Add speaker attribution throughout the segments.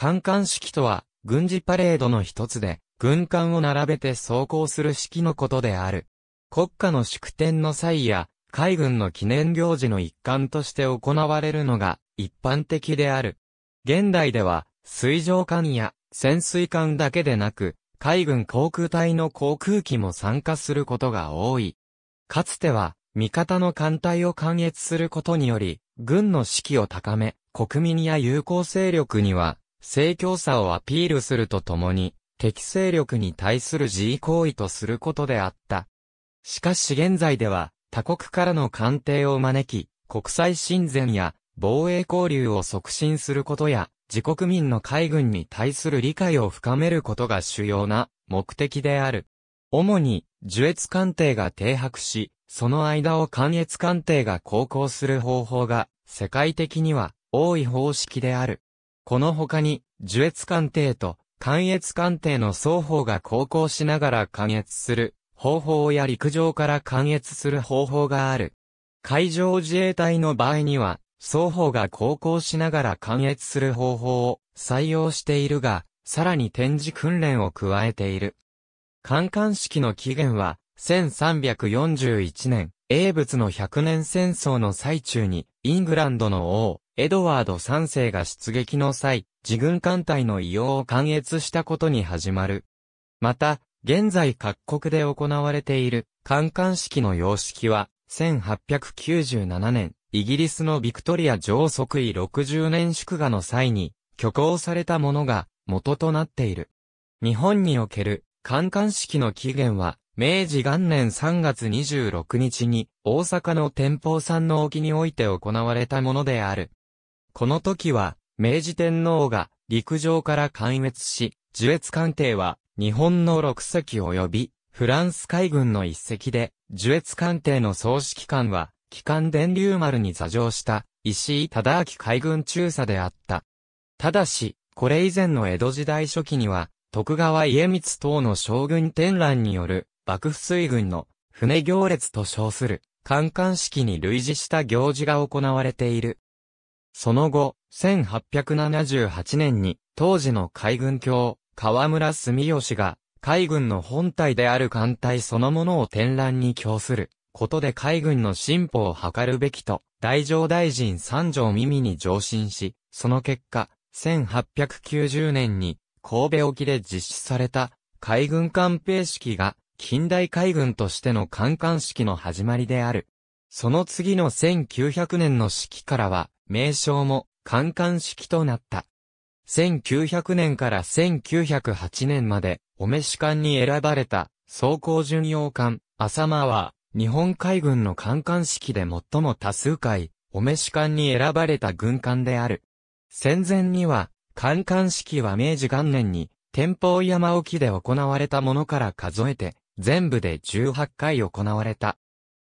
Speaker 1: 艦艦式とは、軍事パレードの一つで、軍艦を並べて走行する式のことである。国家の祝典の際や、海軍の記念行事の一環として行われるのが、一般的である。現代では、水上艦や潜水艦だけでなく、海軍航空隊の航空機も参加することが多い。かつては、味方の艦隊を観越することにより、軍の士気を高め、国民や友好勢力には正教さをアピールするとともに、敵勢力に対する自意行為とすることであった。しかし現在では、他国からの官邸を招き、国際親善や防衛交流を促進することや、自国民の海軍に対する理解を深めることが主要な目的である。主に、樹越官邸が停泊し、その間を関越官邸が航行する方法が、世界的には多い方式である。この他に、樹越鑑定と、関越鑑定の双方が航行しながら関越する方法や陸上から関越する方法がある。海上自衛隊の場合には、双方が航行しながら関越する方法を採用しているが、さらに展示訓練を加えている。艦艦式の起源は、1341年、英仏の100年戦争の最中に、イングランドの王、エドワード3世が出撃の際、自軍艦隊の異様を貫越したことに始まる。また、現在各国で行われている、艦艦式の様式は、1897年、イギリスのビクトリア上即位60年祝賀の際に、挙行されたものが、元となっている。日本における、艦艦式の起源は、明治元年3月26日に、大阪の天保山の沖において行われたものである。この時は、明治天皇が陸上から壊越し、樹越艦艇は日本の6隻及び、フランス海軍の1隻で、樹越艦艇の総指揮官は、機関電流丸に座上した石井忠明海軍中佐であった。ただし、これ以前の江戸時代初期には、徳川家光等の将軍天覧による幕府水軍の船行列と称する、艦艦式に類似した行事が行われている。その後、1878年に、当時の海軍卿、河村住吉が、海軍の本体である艦隊そのものを展覧に供する、ことで海軍の進歩を図るべきと、大乗大臣三条耳に上申し、その結果、1890年に、神戸沖で実施された、海軍艦兵式が、近代海軍としての艦艦式の始まりである。その次の1900年の式からは、名称も観関式となった。1900年から1908年まで、お召し艦に選ばれた、装甲巡洋艦、浅間は、日本海軍の観艦式で最も多数回、お召し艦に選ばれた軍艦である。戦前には、観艦式は明治元年に、天保山沖で行われたものから数えて、全部で18回行われた。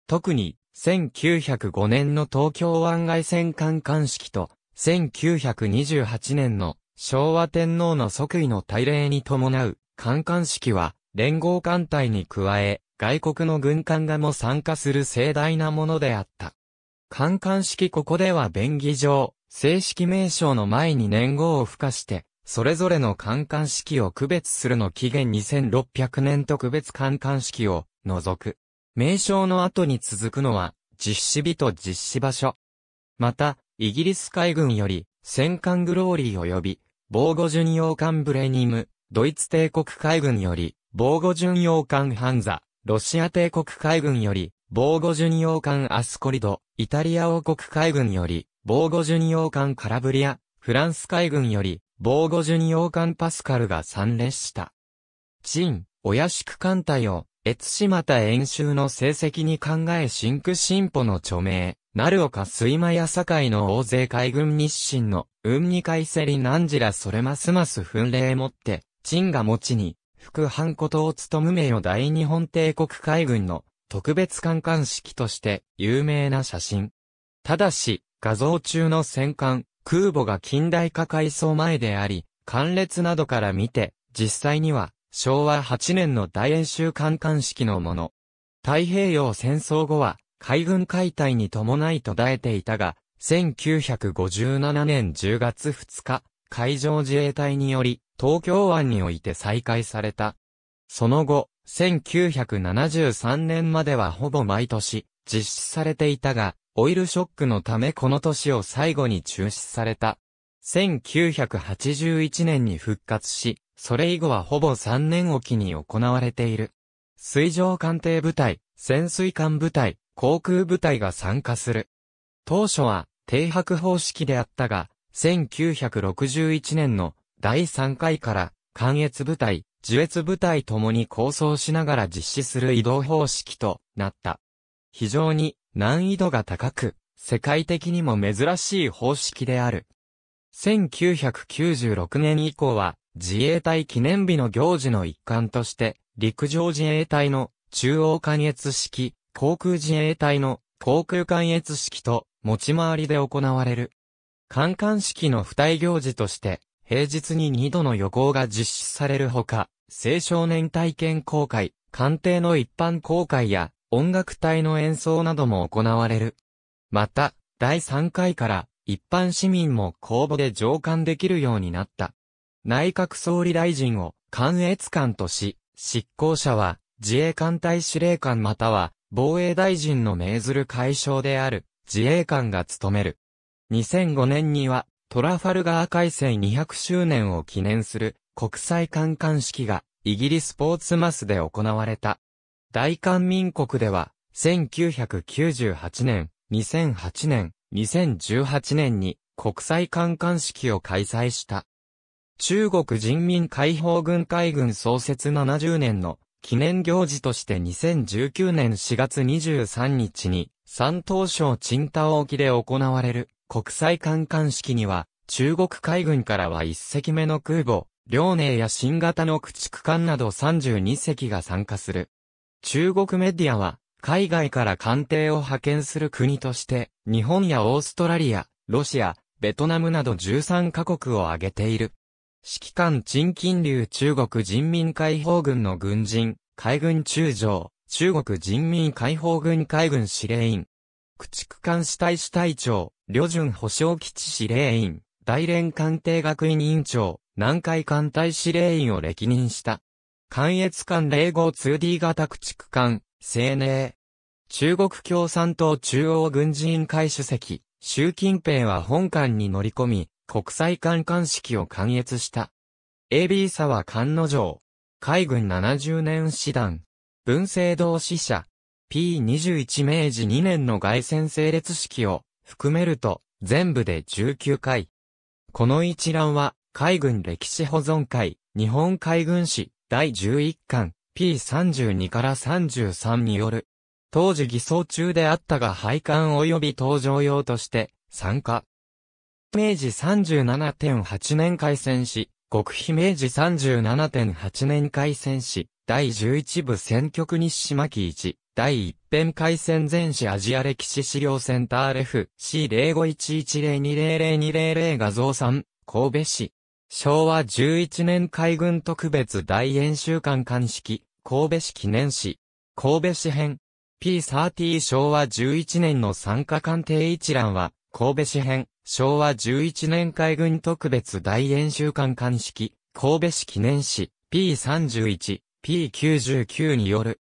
Speaker 1: 特に、1905年の東京湾外線観艦式と、1928年の昭和天皇の即位の大礼に伴う観艦式は、連合艦隊に加え、外国の軍艦がも参加する盛大なものであった。観艦式ここでは便宜上、正式名称の前に年号を付加して、それぞれの観艦式を区別するの期限2600年特別観艦式を除く。名称の後に続くのは、実施日と実施場所。また、イギリス海軍より、戦艦グローリー及び、防護巡洋艦ブレニム、ドイツ帝国海軍より、防護巡洋艦ハンザ、ロシア帝国海軍より、防護巡洋艦アスコリド、イタリア王国海軍より、防護巡洋艦カラブリア、フランス海軍より、防護巡洋艦パスカルが参列した。陳、お屋敷艦隊を、越島田演習の成績に考え真空進歩の著名、鳴岡水間や堺の大勢海軍日清の、運に海せりなんじらそれますます奮励もって、鎮が持ちに、副藩ことを務む名誉大日本帝国海軍の、特別観艦式として、有名な写真。ただし、画像中の戦艦、空母が近代化改装前であり、関列などから見て、実際には、昭和8年の大演習観艦式のもの。太平洋戦争後は、海軍解体に伴い途絶えていたが、1957年10月2日、海上自衛隊により、東京湾において再開された。その後、1973年まではほぼ毎年、実施されていたが、オイルショックのためこの年を最後に中止された。1981年に復活し、それ以後はほぼ3年おきに行われている。水上艦艇部隊、潜水艦部隊、航空部隊が参加する。当初は停泊方式であったが、1961年の第3回から関越部隊、樹越部隊ともに構想しながら実施する移動方式となった。非常に難易度が高く、世界的にも珍しい方式である。1996年以降は自衛隊記念日の行事の一環として陸上自衛隊の中央関越式、航空自衛隊の航空関越式と持ち回りで行われる。観艦式の付帯行事として平日に2度の予行が実施されるほか、青少年体験公開、官邸の一般公開や音楽隊の演奏なども行われる。また、第3回から一般市民も公募で上官できるようになった。内閣総理大臣を官越官とし、執行者は自衛艦隊司令官または防衛大臣の命ずる解消である自衛官が務める。2005年にはトラファルガー改正200周年を記念する国際官艦式がイギリスポーツマスで行われた。大韓民国では1998年、2008年、2018年に国際観艦式を開催した。中国人民解放軍海軍創設70年の記念行事として2019年4月23日に山東省青島沖で行われる国際観艦式には中国海軍からは1隻目の空母、遼寧や新型の駆逐艦など32隻が参加する。中国メディアは海外から艦艇を派遣する国として、日本やオーストラリア、ロシア、ベトナムなど13カ国を挙げている。指揮官陳金流中国人民解放軍の軍人、海軍中将、中国人民解放軍海軍司令員。駆逐艦司隊司隊長、旅順保障基地司令員、大連艦艇学院委員長、南海艦隊司令員を歴任した。関越艦0号 2D 型駆逐艦、青年。中国共産党中央軍事委員会主席、習近平は本館に乗り込み、国際観艦式を観閲した。AB 佐は菅の城。海軍70年師団。文政堂支社。P21 明治2年の外戦整列式を含めると全部で19回。この一覧は海軍歴史保存会、日本海軍史第11巻、P32 から33による、当時偽装中であったが配管及び登場用として参加。明治37.8年開戦し、極秘明治37.8年開戦し、第11部選挙区西巻1、第一編開戦前史アジア歴史資料センターレフ C051102002000 画像3、神戸市。昭和11年海軍特別大演習館艦式、神戸市記念誌、神戸市編、P30 昭和11年の参加艦艇一覧は、神戸市編、昭和11年海軍特別大演習館艦式、神戸市記念誌、P31、P99 による。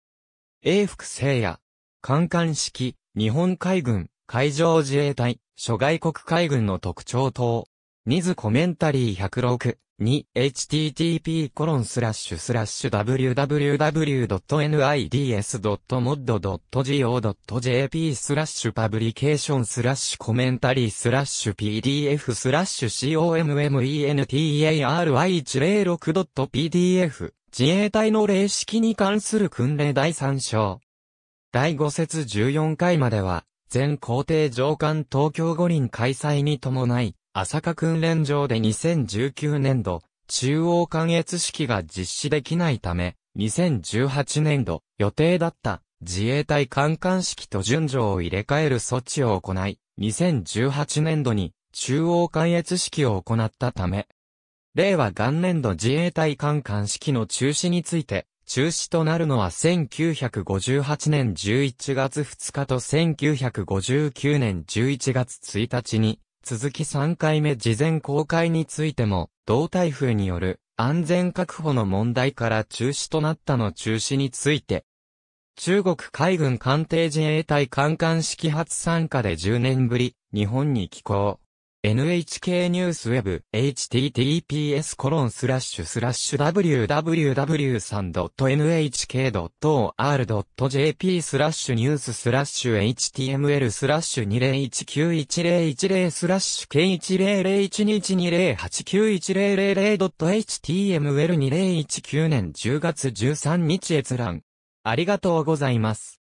Speaker 1: 英福聖夜、艦艦式、日本海軍、海上自衛隊、諸外国海軍の特徴等。ニズコメンタリー106。2 http コロンスラッシュスラッシュ www.nids.mod.go.jp スラッシュパブリケーションスラッシュコメンタリースラッシュ pdf スラッシュ commentari106.pdf 自衛隊の霊式に関する訓令第3章。第5節14回までは、全皇帝上官東京五輪開催に伴い、朝霞訓練場で2019年度、中央関越式が実施できないため、2018年度、予定だった自衛隊観艦式と順序を入れ替える措置を行い、2018年度に中央関越式を行ったため、令和元年度自衛隊観艦式の中止について、中止となるのは1958年11月2日と1959年11月1日に続き3回目事前公開についても、同台風による安全確保の問題から中止となったの中止について、中国海軍艦艇自衛隊艦艦式発参加で10年ぶり、日本に寄港。NHK ニュースウェブ https コロンスラッシュスラッシュ w w w n h k o r j p スラッシュニューススラッシュ html スラッシュ20191010スラッシュ k 1 0 0 1 2 1 2 0 8 9 1 0 0 0 h t m l 2 0 1 9年10月13日閲覧。ありがとうございます。